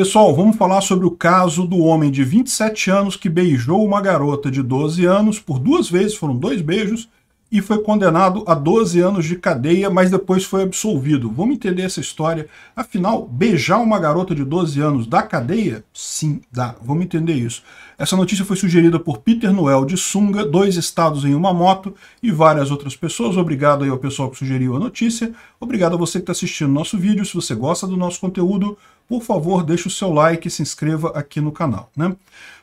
Pessoal, vamos falar sobre o caso do homem de 27 anos que beijou uma garota de 12 anos por duas vezes, foram dois beijos, e foi condenado a 12 anos de cadeia, mas depois foi absolvido. Vamos entender essa história. Afinal, beijar uma garota de 12 anos dá cadeia? Sim, dá. Vamos entender isso. Essa notícia foi sugerida por Peter Noel de Sunga, dois estados em uma moto e várias outras pessoas. Obrigado aí ao pessoal que sugeriu a notícia. Obrigado a você que está assistindo nosso vídeo. Se você gosta do nosso conteúdo, por favor, deixe o seu like e se inscreva aqui no canal. Né?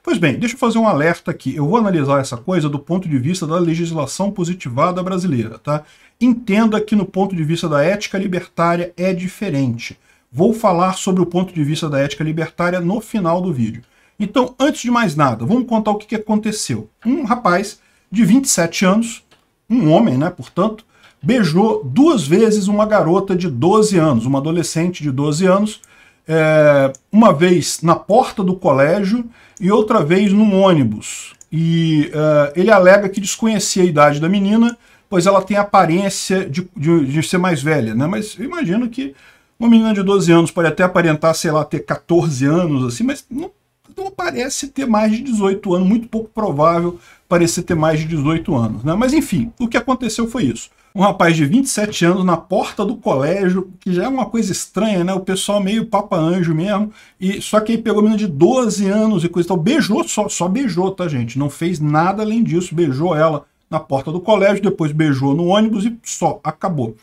Pois bem, deixa eu fazer um alerta aqui. Eu vou analisar essa coisa do ponto de vista da legislação positivada brasileira. Tá? Entenda que no ponto de vista da ética libertária é diferente. Vou falar sobre o ponto de vista da ética libertária no final do vídeo. Então, antes de mais nada, vamos contar o que aconteceu. Um rapaz de 27 anos, um homem, né, portanto, beijou duas vezes uma garota de 12 anos, uma adolescente de 12 anos, é, uma vez na porta do colégio e outra vez num ônibus. E é, ele alega que desconhecia a idade da menina, pois ela tem aparência de, de, de, ser mais velha, né? Mas eu imagino que uma menina de 12 anos pode até aparentar, sei lá, ter 14 anos, assim, mas não, não parece ter mais de 18 anos, muito pouco provável parecer ter mais de 18 anos, né? Mas enfim, o que aconteceu foi isso um rapaz de 27 anos na porta do colégio, que já é uma coisa estranha, né? O pessoal meio papa anjo mesmo, e só que aí pegou menina de 12 anos e coisa e tal, beijou só, só beijou, tá gente? Não fez nada além disso, beijou ela na porta do colégio, depois beijou no ônibus e só, acabou.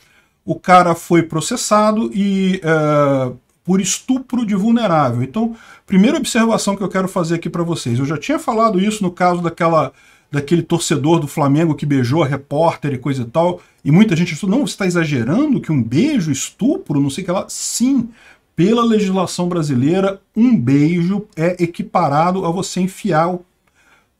O cara foi processado e é, por estupro de vulnerável. Então, primeira observação que eu quero fazer aqui para vocês, eu já tinha falado isso no caso daquela daquele torcedor do Flamengo que beijou a repórter e coisa e tal, e muita gente falou, não, você está exagerando que um beijo, estupro, não sei o que lá. Sim, pela legislação brasileira, um beijo é equiparado a você enfiar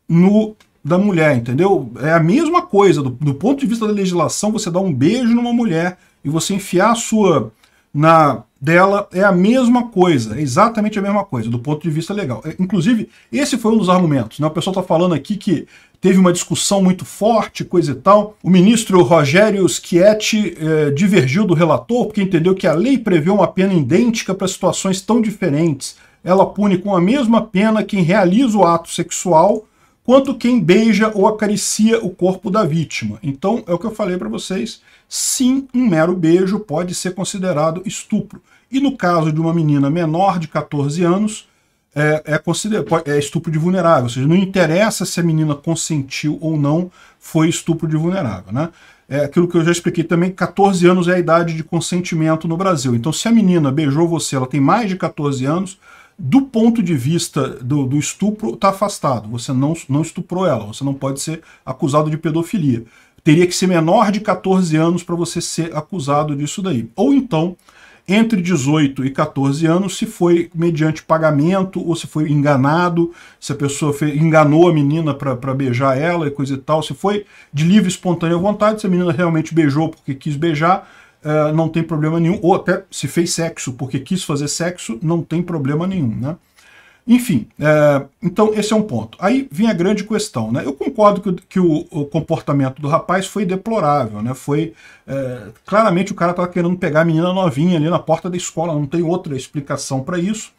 no da mulher, entendeu? É a mesma coisa, do, do ponto de vista da legislação, você dá um beijo numa mulher e você enfiar a sua na dela é a mesma coisa, é exatamente a mesma coisa, do ponto de vista legal. É, inclusive, esse foi um dos argumentos. Né? O pessoal está falando aqui que teve uma discussão muito forte, coisa e tal. O ministro Rogério Schietti eh, divergiu do relator porque entendeu que a lei prevê uma pena idêntica para situações tão diferentes. Ela pune com a mesma pena quem realiza o ato sexual quanto quem beija ou acaricia o corpo da vítima. Então, é o que eu falei para vocês, sim, um mero beijo pode ser considerado estupro. E no caso de uma menina menor de 14 anos, é, é, é estupro de vulnerável, ou seja, não interessa se a menina consentiu ou não, foi estupro de vulnerável. Né? É aquilo que eu já expliquei também, 14 anos é a idade de consentimento no Brasil. Então, se a menina beijou você, ela tem mais de 14 anos, do ponto de vista do, do estupro, está afastado. Você não, não estuprou ela, você não pode ser acusado de pedofilia. Teria que ser menor de 14 anos para você ser acusado disso daí. Ou então, entre 18 e 14 anos, se foi mediante pagamento ou se foi enganado, se a pessoa fez, enganou a menina para beijar ela e coisa e tal, se foi de livre espontânea vontade, se a menina realmente beijou porque quis beijar, uh, não tem problema nenhum, ou até se fez sexo porque quis fazer sexo, não tem problema nenhum, né? Enfim, eh, então esse é um ponto. Aí vem a grande questão, né? Eu concordo que, que o, o, comportamento do rapaz foi deplorável, né? Foi, eh, claramente o cara estava querendo pegar a menina novinha ali na porta da escola, não tem outra explicação para isso.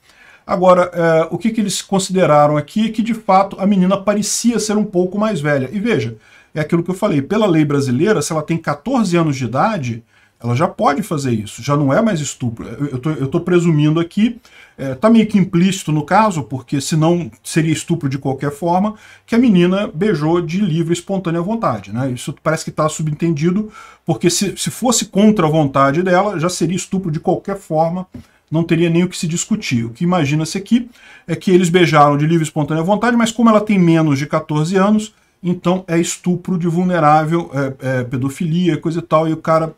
Agora, o que, que eles consideraram aqui é que, de fato, a menina parecia ser um pouco mais velha. E veja, é aquilo que eu falei, pela lei brasileira, se ela tem 14 anos de idade, ela já pode fazer isso, já não é mais estupro. Eu estou presumindo aqui, está é, meio que implícito no caso, porque senão seria estupro de qualquer forma, que a menina beijou de livre, espontânea vontade. Né? Isso parece que está subentendido, porque se, se fosse contra a vontade dela, já seria estupro de qualquer forma, não teria nem o que se discutir. O que imagina-se aqui é que eles beijaram de livre, espontânea vontade, mas como ela tem menos de 14 anos, então é estupro de vulnerável, é, é pedofilia, coisa e tal, e o cara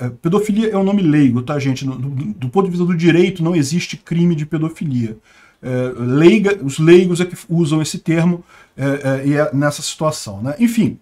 é, é, pedofilia é um nome leigo, tá, gente? Do, do ponto de vista do direito, não existe crime de pedofilia. É, leiga, os leigos é que usam esse termo é, é, e é nessa situação. Né? Enfim,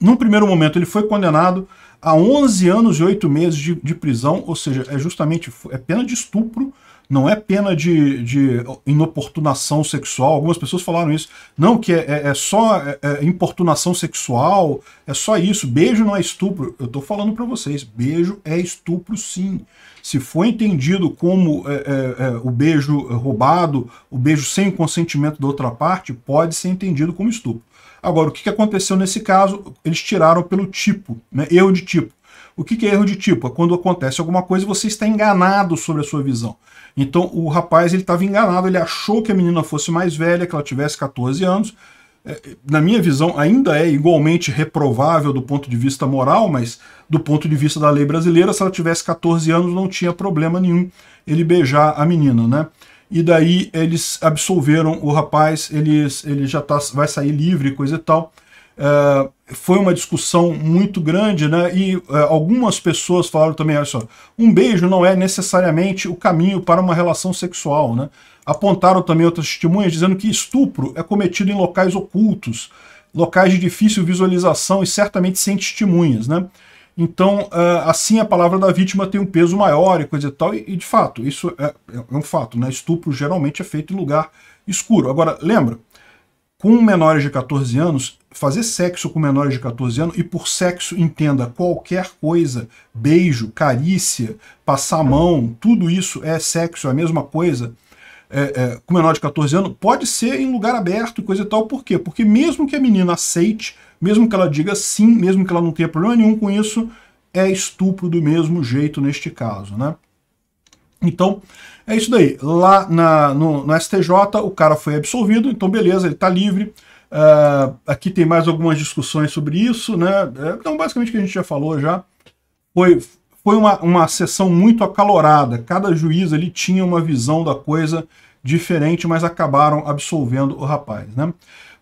num primeiro momento ele foi condenado a 11 anos e 8 meses de, de prisão, ou seja, é justamente é pena de estupro, não é pena de, de inoportunação sexual. Algumas pessoas falaram isso. Não, que é, é, é só é, é importunação sexual, é só isso. Beijo não é estupro. Eu estou falando para vocês, beijo é estupro sim. Se for entendido como é, é, o beijo roubado, o beijo sem o consentimento da outra parte, pode ser entendido como estupro. Agora, o que aconteceu nesse caso? Eles tiraram pelo tipo, né? erro de tipo. O que, é erro de tipo? É quando acontece alguma coisa e você está enganado sobre a sua visão. Então o rapaz ele estava enganado, ele achou que a menina fosse mais velha, que ela tivesse 14 anos. É, na minha visão, ainda é igualmente reprovável do ponto de vista moral, mas do ponto de vista da lei brasileira, se ela tivesse 14 anos, não tinha problema nenhum ele beijar a menina, né? E daí eles absolveram o rapaz, eles, ele já tá, vai sair livre, coisa e tal. É, foi uma discussão muito grande, né? E é, algumas pessoas falaram também, olha só, um beijo não é necessariamente o caminho para uma relação sexual, né? Apontaram também outras testemunhas dizendo que estupro é cometido em locais ocultos, locais de difícil visualização e certamente sem testemunhas, né? Então, ah, assim a palavra da vítima tem um peso maior e coisa e tal, e de fato, isso é, é, é, um fato, né? Estupro geralmente é feito em lugar escuro. Agora, lembra, com menores de 14 anos, fazer sexo com menores de 14 anos, e por sexo entenda qualquer coisa, beijo, carícia, passar a mão, tudo isso é sexo, é a mesma coisa, é, é, com menor de 14 anos, pode ser em lugar aberto e coisa e tal. Por quê? Porque mesmo que a menina aceite, mesmo que ela diga sim, mesmo que ela não tenha problema nenhum com isso, é estupro do mesmo jeito neste caso, né? Então, é isso daí. Lá na, no, no, STJ, o cara foi absolvido, então beleza, ele está livre. Uh, aqui tem mais algumas discussões sobre isso, né? É, então, basicamente, o que a gente já falou já. Foi, foi uma, uma sessão muito acalorada. Cada juiz ali tinha uma visão da coisa diferente, mas acabaram absolvendo o rapaz, né?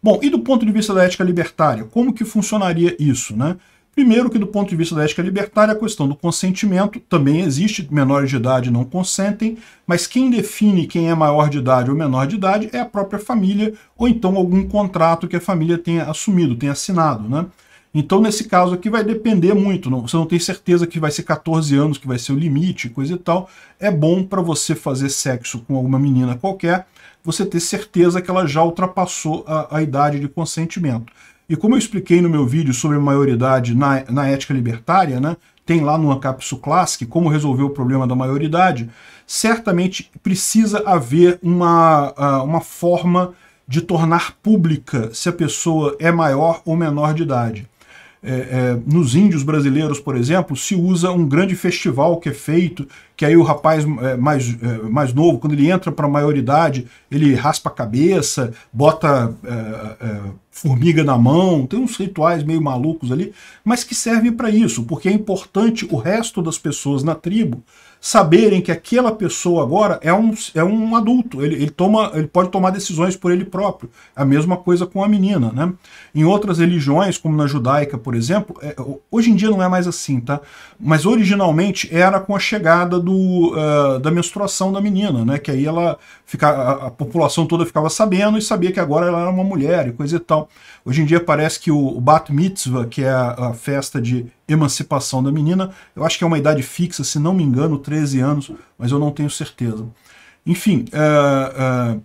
Bom, e do ponto de vista da ética libertária, como que funcionaria isso, né? Primeiro que do ponto de vista da ética libertária, a questão do consentimento também existe, menores de idade não consentem, mas quem define quem é maior de idade ou menor de idade é a própria família, ou então algum contrato que a família tenha assumido, tenha assinado, né? Então, nesse caso aqui, vai depender muito. Não, você não tem certeza que vai ser 14 anos, que vai ser o limite, coisa e tal. É bom para você fazer sexo com alguma menina qualquer, você ter certeza que ela já ultrapassou a, a idade de consentimento. E como eu expliquei no meu vídeo sobre a maioridade na, na ética libertária, né, tem lá no Ancapsu Classic como resolver o problema da maioridade, certamente precisa haver uma, ah, uma forma de tornar pública se a pessoa é maior ou menor de idade. É, é, nos índios brasileiros, por exemplo, se usa um grande festival que é feito que aí o rapaz é, mais, é, mais novo, quando ele entra para a maioridade, ele raspa a cabeça, bota é, é, formiga na mão, tem uns rituais meio malucos ali, mas que servem para isso, porque é importante o resto das pessoas na tribo saberem que aquela pessoa agora é um, é um adulto, ele, ele, toma, ele pode tomar decisões por ele próprio. A mesma coisa com a menina. Né? Em outras religiões, como na judaica, por exemplo, é, hoje em dia não é mais assim, tá? mas originalmente era com a chegada do do, uh, da menstruação da menina, né? Que aí ela fica, a, a, população toda ficava sabendo e sabia que agora ela era uma mulher e coisa e tal. Hoje em dia parece que o, o Bat Mitzvah, que é a, a, festa de emancipação da menina, eu acho que é uma idade fixa, se não me engano, 13 anos, mas eu não tenho certeza. Enfim, uh, uh,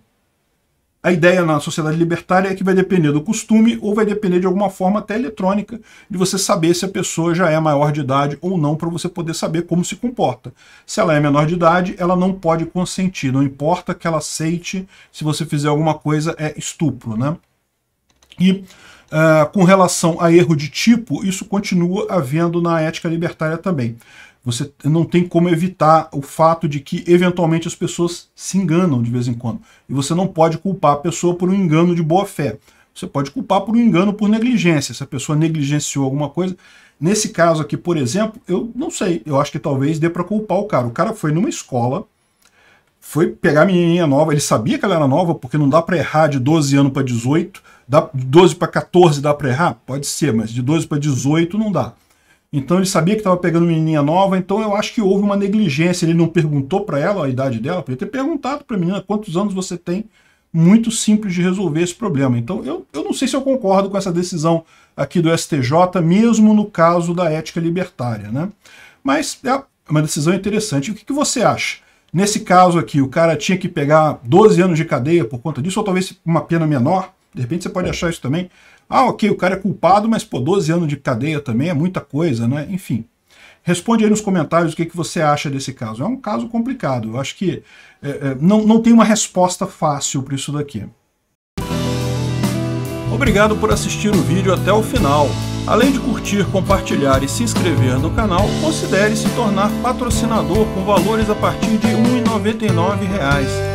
a ideia na sociedade libertária é que vai depender do costume ou vai depender de alguma forma até eletrônica de você saber se a pessoa já é maior de idade ou não para você poder saber como se comporta. Se ela é menor de idade, ela não pode consentir, não importa que ela aceite, se você fizer alguma coisa é estupro, né? E uh, com relação a erro de tipo, isso continua havendo na ética libertária também. Você não tem como evitar o fato de que, eventualmente, as pessoas se enganam de vez em quando. E você não pode culpar a pessoa por um engano de boa fé. Você pode culpar por um engano por negligência. Se a pessoa negligenciou alguma coisa. Nesse caso aqui, por exemplo, eu não sei. Eu acho que talvez dê para culpar o cara. O cara foi numa escola, foi pegar a menininha nova. Ele sabia que ela era nova, porque não dá para errar de 12 anos para 18. Dá, de 12 para 14 dá para errar? Pode ser, mas de 12 para 18 não dá. Então ele sabia que estava pegando uma menininha nova, então eu acho que houve uma negligência. Ele não perguntou para ela a idade dela, podia ter perguntado para a menina quantos anos você tem. Muito simples de resolver esse problema. Então eu, eu não sei se eu concordo com essa decisão aqui do STJ, mesmo no caso da ética libertária. Né? Mas é uma decisão interessante. O que, que você acha? Nesse caso aqui, o cara tinha que pegar 12 anos de cadeia por conta disso, ou talvez uma pena menor? De repente você pode é. achar isso também. Ah, ok, o cara é culpado, mas pô, 12 anos de cadeia também é muita coisa, né? Enfim. Responde aí nos comentários o que, que você acha desse caso. É um caso complicado. Eu acho que é, é, não, não tem uma resposta fácil para isso daqui. Obrigado por assistir o vídeo até o final. Além de curtir, compartilhar e se inscrever no canal, considere se tornar patrocinador com valores a partir de R$ 1,99